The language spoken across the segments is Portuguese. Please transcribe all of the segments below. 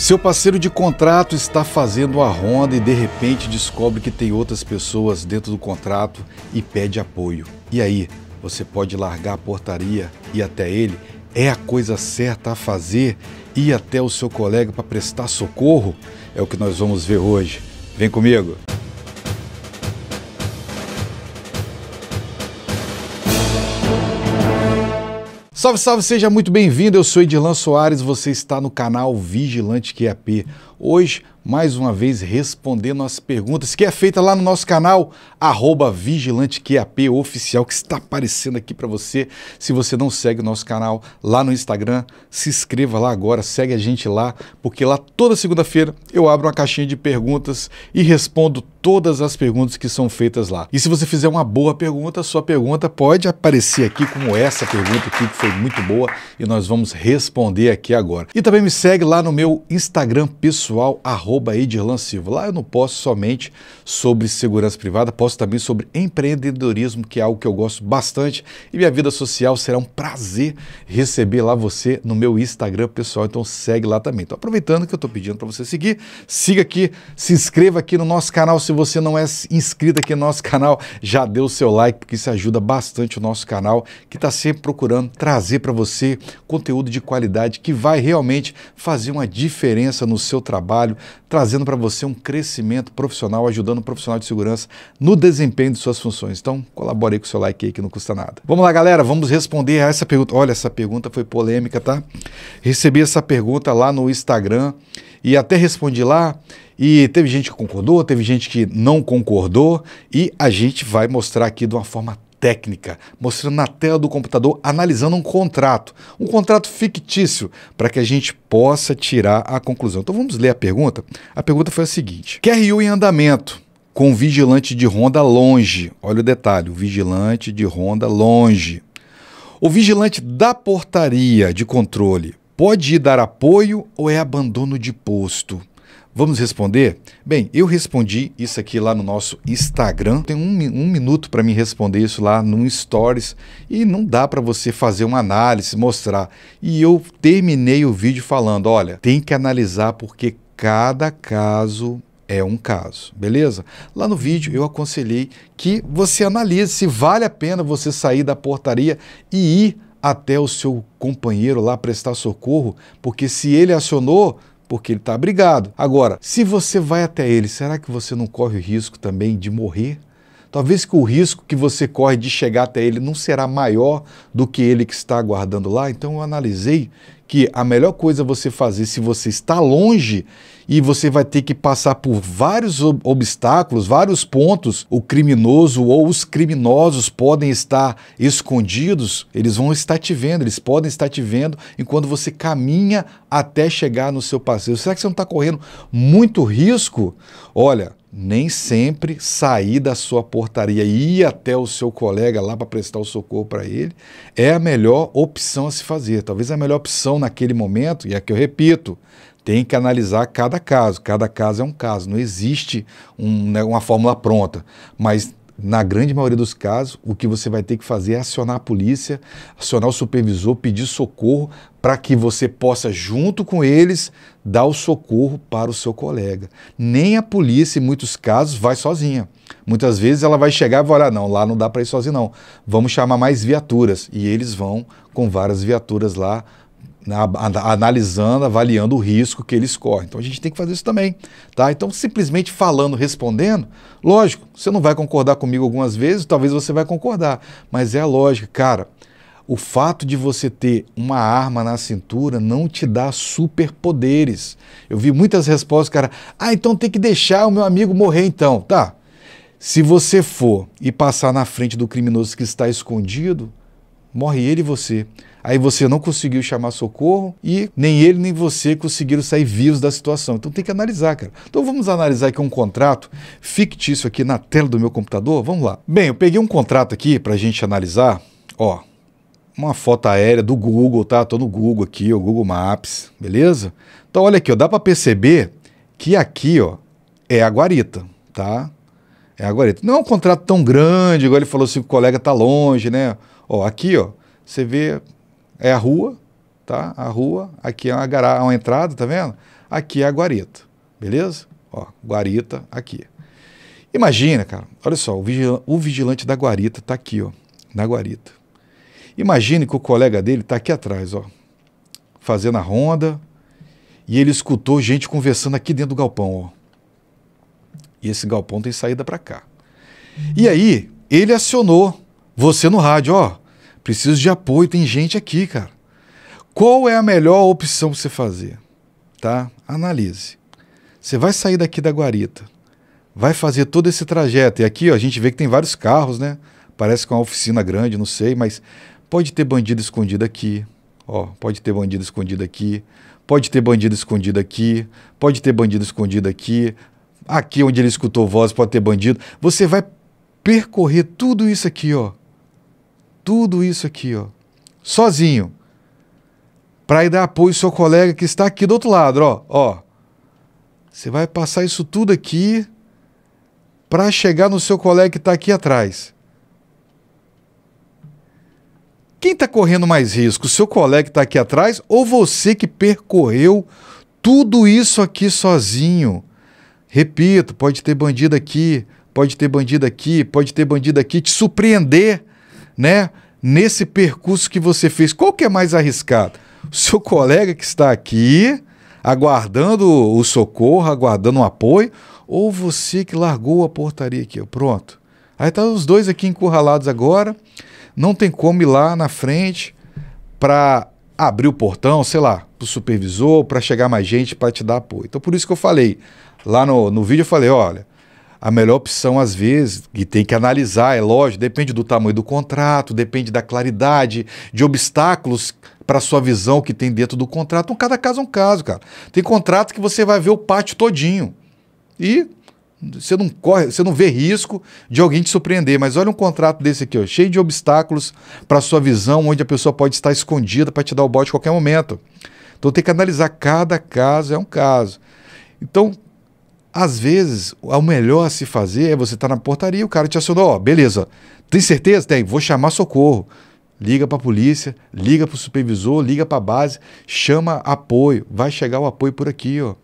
Seu parceiro de contrato está fazendo a ronda e de repente descobre que tem outras pessoas dentro do contrato e pede apoio. E aí, você pode largar a portaria e até ele? É a coisa certa a fazer? Ir até o seu colega para prestar socorro? É o que nós vamos ver hoje. Vem comigo! Salve, salve, seja muito bem-vindo. Eu sou Edilan Soares, você está no canal Vigilante QAP. Hoje, mais uma vez, respondendo as perguntas que é feita lá no nosso canal, arroba Vigilante QAP Oficial, que está aparecendo aqui para você. Se você não segue o nosso canal lá no Instagram, se inscreva lá agora, segue a gente lá, porque lá toda segunda-feira eu abro uma caixinha de perguntas e respondo todas as perguntas que são feitas lá. E se você fizer uma boa pergunta, sua pergunta pode aparecer aqui como essa pergunta aqui que foi muito boa e nós vamos responder aqui agora. E também me segue lá no meu Instagram pessoal @edirlancivo. Lá eu não posto somente sobre segurança privada, posso também sobre empreendedorismo, que é algo que eu gosto bastante, e minha vida social será um prazer receber lá você no meu Instagram pessoal. Então segue lá também. tô então, aproveitando que eu estou pedindo para você seguir, siga aqui, se inscreva aqui no nosso canal se você não é inscrito aqui no nosso canal, já dê o seu like, porque isso ajuda bastante o nosso canal, que está sempre procurando trazer para você conteúdo de qualidade que vai realmente fazer uma diferença no seu trabalho, trazendo para você um crescimento profissional, ajudando o profissional de segurança no desempenho de suas funções. Então, colabore aí com o seu like aí, que não custa nada. Vamos lá, galera, vamos responder a essa pergunta. Olha, essa pergunta foi polêmica, tá? Recebi essa pergunta lá no Instagram e até respondi lá e teve gente que concordou, teve gente que não concordou, e a gente vai mostrar aqui de uma forma técnica, mostrando na tela do computador, analisando um contrato, um contrato fictício, para que a gente possa tirar a conclusão. Então vamos ler a pergunta. A pergunta foi a seguinte: QRU em andamento com vigilante de ronda longe. Olha o detalhe, o vigilante de ronda longe. O vigilante da portaria de controle pode ir dar apoio ou é abandono de posto? Vamos responder? Bem, eu respondi isso aqui lá no nosso Instagram. Tem um, um minuto para me responder isso lá no Stories e não dá para você fazer uma análise, mostrar. E eu terminei o vídeo falando: olha, tem que analisar porque cada caso é um caso, beleza? Lá no vídeo eu aconselhei que você analise se vale a pena você sair da portaria e ir até o seu companheiro lá prestar socorro, porque se ele acionou porque ele está abrigado. Agora, se você vai até ele, será que você não corre o risco também de morrer? talvez que o risco que você corre de chegar até ele não será maior do que ele que está aguardando lá. Então eu analisei que a melhor coisa você fazer se você está longe e você vai ter que passar por vários obstáculos, vários pontos, o criminoso ou os criminosos podem estar escondidos, eles vão estar te vendo, eles podem estar te vendo enquanto você caminha até chegar no seu passeio. Será que você não está correndo muito risco? Olha, nem sempre sair da sua portaria e ir até o seu colega lá para prestar o socorro para ele é a melhor opção a se fazer. Talvez a melhor opção naquele momento, e é aqui eu repito, tem que analisar cada caso. Cada caso é um caso, não existe um, né, uma fórmula pronta. Mas na grande maioria dos casos, o que você vai ter que fazer é acionar a polícia, acionar o supervisor, pedir socorro para que você possa, junto com eles, dar o socorro para o seu colega. Nem a polícia, em muitos casos, vai sozinha. Muitas vezes ela vai chegar e vai olhar, não, lá não dá para ir sozinho não, vamos chamar mais viaturas. E eles vão com várias viaturas lá né, analisando, avaliando o risco que eles correm. Então a gente tem que fazer isso também, tá? Então simplesmente falando, respondendo, lógico, você não vai concordar comigo algumas vezes, talvez você vai concordar, mas é a lógica, cara. O fato de você ter uma arma na cintura não te dá superpoderes. Eu vi muitas respostas, cara, ah, então tem que deixar o meu amigo morrer então, tá? Se você for e passar na frente do criminoso que está escondido, morre ele e você aí você não conseguiu chamar socorro e nem ele nem você conseguiram sair vivos da situação. Então tem que analisar, cara. Então vamos analisar aqui um contrato fictício aqui na tela do meu computador. Vamos lá. Bem, eu peguei um contrato aqui para a gente analisar. Ó, uma foto aérea do Google, tá? Tô no Google aqui, o Google Maps, beleza? Então olha aqui, ó, dá para perceber que aqui, ó, é a guarita, tá? É a guarita. Não é um contrato tão grande, igual ele falou assim, o colega tá longe, né? Ó, aqui, ó, você vê é a rua, tá? A rua, aqui é uma, garagem, é uma entrada, tá vendo? Aqui é a guarita, beleza? Ó, guarita aqui. Imagina, cara, olha só, o, vigila o vigilante da guarita tá aqui, ó, na guarita. Imagine que o colega dele tá aqui atrás, ó, fazendo a ronda, e ele escutou gente conversando aqui dentro do galpão, ó. E esse galpão tem saída para cá. E aí, ele acionou você no rádio, ó. Preciso de apoio, tem gente aqui, cara. Qual é a melhor opção pra você fazer? Tá? Analise. Você vai sair daqui da guarita, vai fazer todo esse trajeto. E aqui ó, a gente vê que tem vários carros, né? Parece que é uma oficina grande, não sei, mas pode ter bandido escondido aqui. Ó, pode ter bandido escondido aqui. Pode ter bandido escondido aqui. Pode ter bandido escondido aqui. Aqui onde ele escutou voz pode ter bandido. Você vai percorrer tudo isso aqui, ó tudo isso aqui, ó, sozinho, para ir dar apoio ao seu colega que está aqui do outro lado, ó, ó. Você vai passar isso tudo aqui para chegar no seu colega que está aqui atrás. Quem está correndo mais risco? seu colega que está aqui atrás ou você que percorreu tudo isso aqui sozinho? Repito, pode ter bandido aqui, pode ter bandido aqui, pode ter bandido aqui, te surpreender né, nesse percurso que você fez, qual que é mais arriscado? O seu colega que está aqui aguardando o socorro, aguardando o apoio, ou você que largou a portaria aqui, pronto. Aí tá os dois aqui encurralados agora, não tem como ir lá na frente para abrir o portão, sei lá, para o supervisor, para chegar mais gente para te dar apoio. Então por isso que eu falei, lá no, no vídeo eu falei, olha, a melhor opção, às vezes, e tem que analisar, é lógico, depende do tamanho do contrato, depende da claridade, de obstáculos para a sua visão que tem dentro do contrato. Então, cada caso é um caso, cara. Tem contrato que você vai ver o pátio todinho. E você não corre, você não vê risco de alguém te surpreender, mas olha um contrato desse aqui, ó, cheio de obstáculos para a sua visão, onde a pessoa pode estar escondida para te dar o bote a qualquer momento. Então tem que analisar cada caso, é um caso. Então, às vezes, o melhor a se fazer é você estar tá na portaria, o cara te acionou, ó, beleza. Tem certeza? Tem, vou chamar socorro. Liga para a polícia, liga para o supervisor, liga para a base, chama apoio. Vai chegar o apoio por aqui, ó.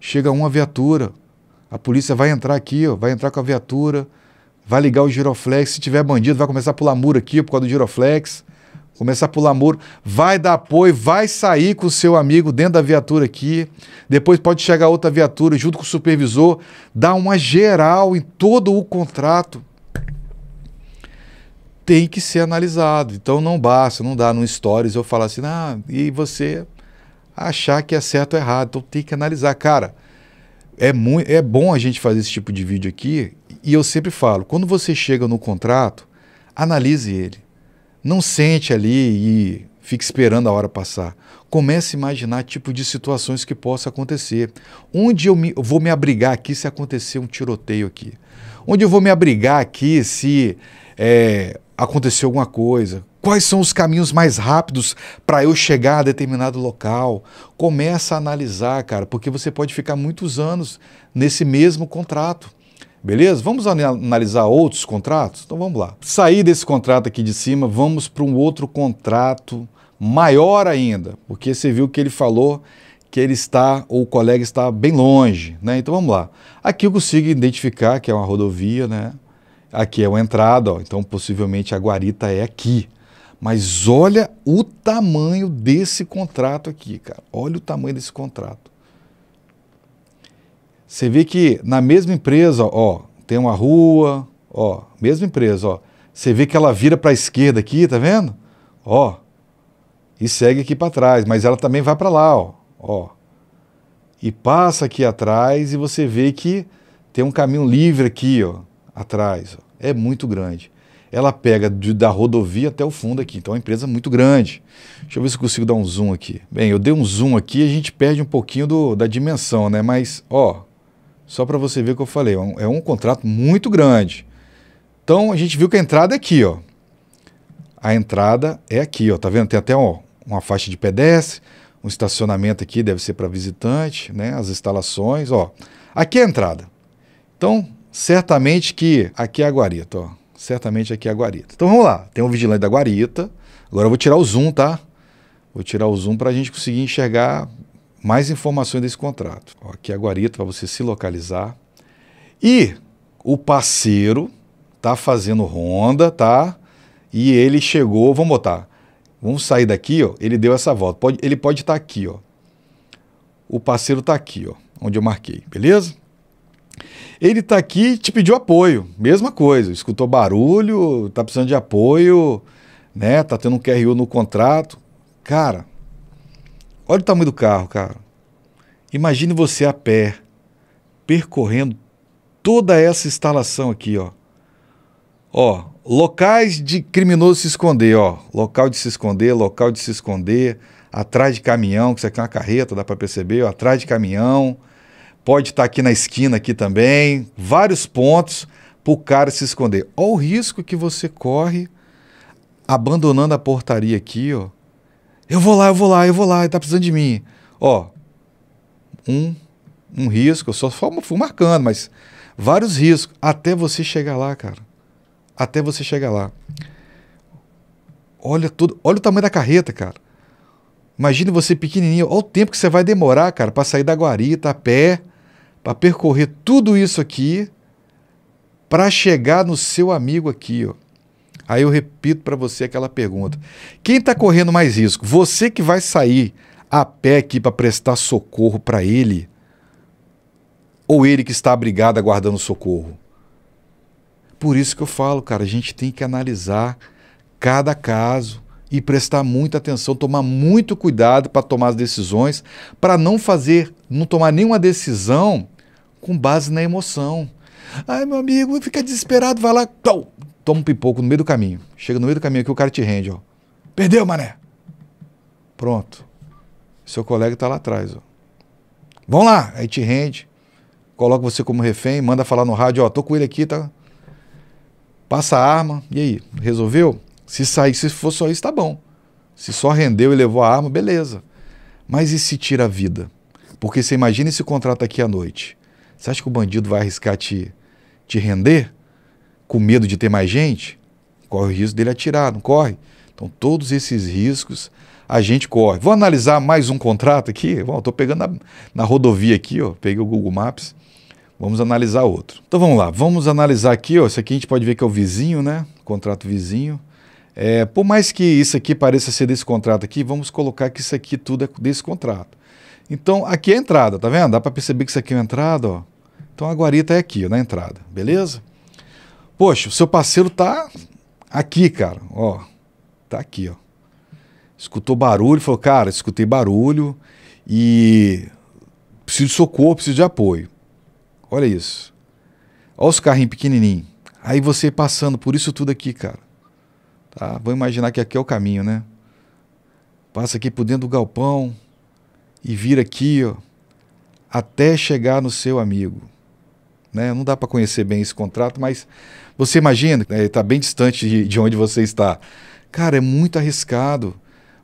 Chega uma viatura, a polícia vai entrar aqui, ó, vai entrar com a viatura, vai ligar o giroflex. Se tiver bandido, vai começar a pular muro aqui por causa do giroflex começar a pular muro, vai dar apoio, vai sair com o seu amigo dentro da viatura aqui, depois pode chegar outra viatura junto com o supervisor, dá uma geral em todo o contrato. Tem que ser analisado. Então não basta, não dá no stories eu falar assim, ah, e você achar que é certo ou errado. Então tem que analisar. Cara, é, muito, é bom a gente fazer esse tipo de vídeo aqui. E eu sempre falo, quando você chega no contrato, analise ele. Não sente ali e fique esperando a hora passar. Comece a imaginar tipo de situações que possa acontecer. Onde eu, me, eu vou me abrigar aqui se acontecer um tiroteio aqui? Onde eu vou me abrigar aqui se é, aconteceu alguma coisa? Quais são os caminhos mais rápidos para eu chegar a determinado local? Começa a analisar, cara, porque você pode ficar muitos anos nesse mesmo contrato. Beleza? Vamos analisar outros contratos? Então vamos lá. Sair desse contrato aqui de cima, vamos para um outro contrato maior ainda, porque você viu que ele falou que ele está, ou o colega está bem longe, né? Então vamos lá. Aqui eu consigo identificar que é uma rodovia, né? Aqui é uma entrada, ó, então possivelmente a guarita é aqui. Mas olha o tamanho desse contrato aqui, cara. Olha o tamanho desse contrato. Você vê que na mesma empresa, ó, tem uma rua, ó, mesma empresa, ó. Você vê que ela vira para a esquerda aqui, tá vendo? Ó. E segue aqui para trás, mas ela também vai para lá, ó, ó. E passa aqui atrás e você vê que tem um caminho livre aqui, ó, atrás, ó. É muito grande. Ela pega de, da rodovia até o fundo aqui, então é uma empresa muito grande. Deixa eu ver se eu consigo dar um zoom aqui. Bem, eu dei um zoom aqui, a gente perde um pouquinho do, da dimensão, né? Mas, ó, só para você ver o que eu falei, é um, é um contrato muito grande. Então a gente viu que a entrada é aqui, ó. A entrada é aqui, ó. Tá vendo? Tem até ó, uma faixa de pedestre, um estacionamento aqui, deve ser para visitante, né? As instalações, ó. Aqui é a entrada. Então, certamente que aqui é a guarita, ó. Certamente aqui é a guarita. Então vamos lá. Tem um vigilante da guarita. Agora eu vou tirar o zoom, tá? Vou tirar o zoom para a gente conseguir enxergar mais informações desse contrato. Aqui aqui a guarita para você se localizar. E o parceiro tá fazendo ronda, tá? E ele chegou, vamos botar. Vamos sair daqui, ó. Ele deu essa volta. Pode, ele pode estar tá aqui, ó. O parceiro está aqui, ó, onde eu marquei, beleza? Ele está aqui e te pediu apoio, mesma coisa. Escutou barulho, tá precisando de apoio, né? Tá tendo um QRU no contrato. Cara, Olha o tamanho do carro, cara. Imagine você a pé, percorrendo toda essa instalação aqui, ó. Ó, locais de criminoso se esconder, ó. Local de se esconder, local de se esconder, atrás de caminhão, que isso aqui é uma carreta, dá para perceber, ó, atrás de caminhão. Pode estar tá aqui na esquina aqui também, vários pontos para o cara se esconder. Olha o risco que você corre abandonando a portaria aqui, ó eu vou lá, eu vou lá, eu vou lá, ele tá precisando de mim. Ó, um, um risco, eu só fui marcando, mas vários riscos, até você chegar lá, cara. Até você chegar lá. Olha tudo, olha o tamanho da carreta, cara. Imagine você pequenininho, olha o tempo que você vai demorar, cara, para sair da guarita a pé, para percorrer tudo isso aqui, para chegar no seu amigo aqui, ó. Aí eu repito para você aquela pergunta: quem está correndo mais risco? Você que vai sair a pé aqui para prestar socorro para ele? Ou ele que está abrigado aguardando socorro? Por isso que eu falo, cara, a gente tem que analisar cada caso e prestar muita atenção, tomar muito cuidado para tomar as decisões, para não fazer, não tomar nenhuma decisão com base na emoção. Ai, meu amigo, fica desesperado, vai lá, toma um pipoco no meio do caminho. Chega no meio do caminho aqui, o cara te rende, ó. Perdeu, mané! Pronto. Seu colega está lá atrás, ó. Vão lá! Aí te rende, coloca você como refém, manda falar no rádio, ó, tô com ele aqui, tá? Passa a arma, e aí? Resolveu? Se sair, se for só isso, tá bom. Se só rendeu e levou a arma, beleza. Mas e se tira a vida? Porque você imagina esse contrato aqui à noite. Você acha que o bandido vai arriscar te, te render? com medo de ter mais gente, corre o risco dele atirar, não corre? Então, todos esses riscos a gente corre. Vou analisar mais um contrato aqui. Estou pegando na, na, rodovia aqui, ó, peguei o Google Maps. Vamos analisar outro. Então vamos lá, vamos analisar aqui. Ó, esse aqui a gente pode ver que é o vizinho, né? Contrato vizinho. É, por mais que isso aqui pareça ser desse contrato aqui, vamos colocar que isso aqui tudo é desse contrato. Então, aqui é a entrada, tá vendo? Dá para perceber que isso aqui é uma entrada, ó. Então a guarita é aqui, ó, na entrada, beleza? Poxa, o seu parceiro tá aqui, cara. Ó, tá aqui, ó. Escutou barulho, falou, cara, escutei barulho e preciso de socorro, preciso de apoio. Olha isso. Olha os carrinhos pequenininhos. Aí você passando por isso tudo aqui, cara. Tá? Vou imaginar que aqui é o caminho, né? Passa aqui por dentro do galpão e vira aqui, ó, até chegar no seu amigo. Né? Não dá para conhecer bem esse contrato, mas você imagina, está é, bem distante de, de onde você está. Cara, é muito arriscado.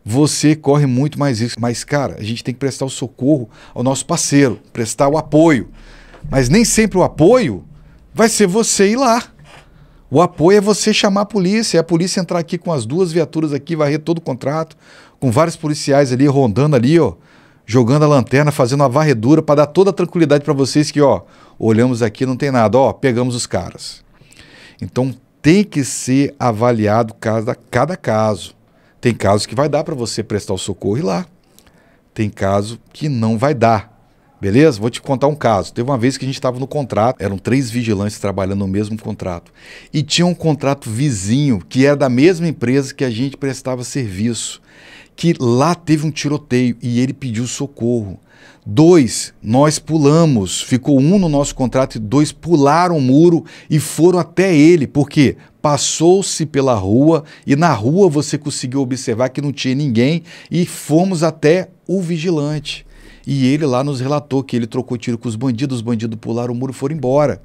Você corre muito mais risco. Mas, cara, a gente tem que prestar o socorro ao nosso parceiro, prestar o apoio. Mas nem sempre o apoio vai ser você ir lá. O apoio é você chamar a polícia, é a polícia entrar aqui com as duas viaturas aqui, varrer todo o contrato, com vários policiais ali rondando ali, ó, jogando a lanterna, fazendo uma varredura para dar toda a tranquilidade para vocês que, ó, olhamos aqui, não tem nada, ó, pegamos os caras. Então tem que ser avaliado cada, cada caso. Tem casos que vai dar para você prestar o socorro e lá. Tem caso que não vai dar. Beleza? Vou te contar um caso. Teve uma vez que a gente estava no contrato, eram três vigilantes trabalhando no mesmo contrato. E tinha um contrato vizinho, que era é da mesma empresa que a gente prestava serviço. Que lá teve um tiroteio e ele pediu socorro. Dois, nós pulamos. Ficou um no nosso contrato e dois pularam o muro e foram até ele, porque passou-se pela rua e na rua você conseguiu observar que não tinha ninguém e fomos até o vigilante. E ele lá nos relatou que ele trocou tiro com os bandidos, os bandidos pularam o muro e foram embora.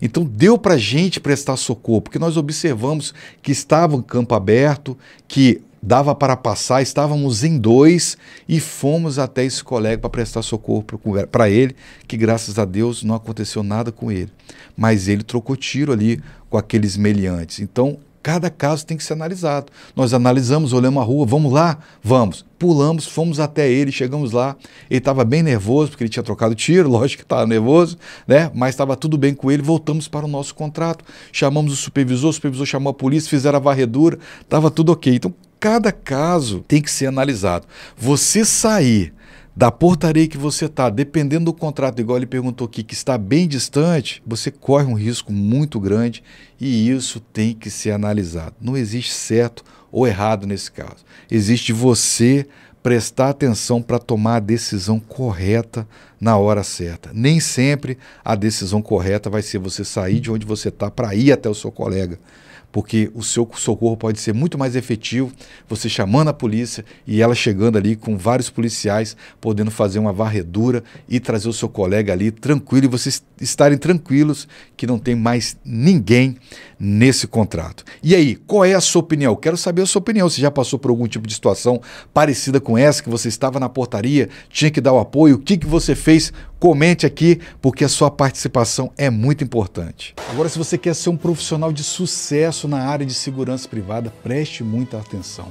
Então deu para a gente prestar socorro, porque nós observamos que estava um campo aberto, que dava para passar, estávamos em dois e fomos até esse colega para prestar socorro para ele, que graças a Deus não aconteceu nada com ele. Mas ele trocou tiro ali com aqueles meliantes. Então, cada caso tem que ser analisado. Nós analisamos, olhamos a rua, vamos lá? Vamos. Pulamos, fomos até ele, chegamos lá. Ele estava bem nervoso, porque ele tinha trocado tiro, lógico que estava nervoso, né? Mas estava tudo bem com ele, voltamos para o nosso contrato. Chamamos o supervisor, o supervisor chamou a polícia, fizeram a varredura, estava tudo ok. Então, cada caso tem que ser analisado. Você sair da portaria que você está, dependendo do contrato, igual ele perguntou aqui, que está bem distante, você corre um risco muito grande e isso tem que ser analisado. Não existe certo ou errado nesse caso. Existe você prestar atenção para tomar a decisão correta na hora certa. Nem sempre a decisão correta vai ser você sair de onde você está para ir até o seu colega, porque o seu socorro pode ser muito mais efetivo você chamando a polícia e ela chegando ali com vários policiais, podendo fazer uma varredura e trazer o seu colega ali tranquilo e vocês estarem tranquilos que não tem mais ninguém nesse contrato. E aí, qual é a sua opinião? Quero saber a sua opinião. Você já passou por algum tipo de situação parecida com essa, que você estava na portaria, tinha que dar o apoio, o que, que você fez? fez, comente aqui, porque a sua participação é muito importante. Agora, se você quer ser um profissional de sucesso na área de segurança privada, preste muita atenção.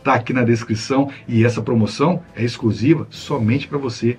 está aqui na descrição e essa promoção é exclusiva somente para você